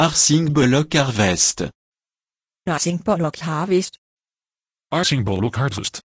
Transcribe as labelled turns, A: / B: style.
A: Arsingbolock harvest.
B: Arsingbolock harvest.
A: Arsingbolock harvest.